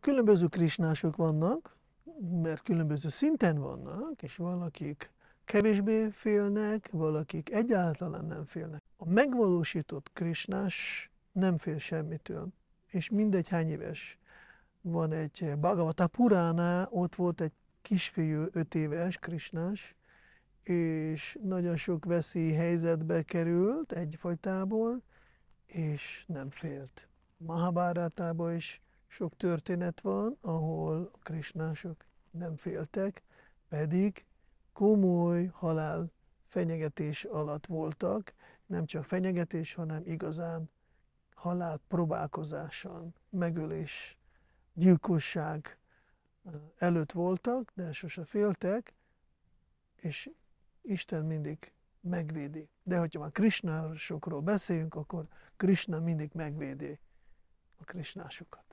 különböző krisnások vannak, mert különböző szinten vannak, és valakik kevésbé félnek, valakik egyáltalán nem félnek. A megvalósított krisnás nem fél semmitől, és mindegy hány éves. Van egy Bhagavata Puránál, ott volt egy kisfiú, öt éves krisnás, és nagyon sok veszély helyzetbe került egyfajtából, és nem félt. Mahabharatában is sok történet van, ahol a krisnások nem féltek, pedig komoly halál fenyegetés alatt voltak, nem csak fenyegetés, hanem igazán halál próbálkozáson, megölés, gyilkosság előtt voltak, de sose féltek, és Isten mindig megvédi. De hogyha már krisnásokról beszélünk, akkor Krishna mindig megvédi a krisnásokat.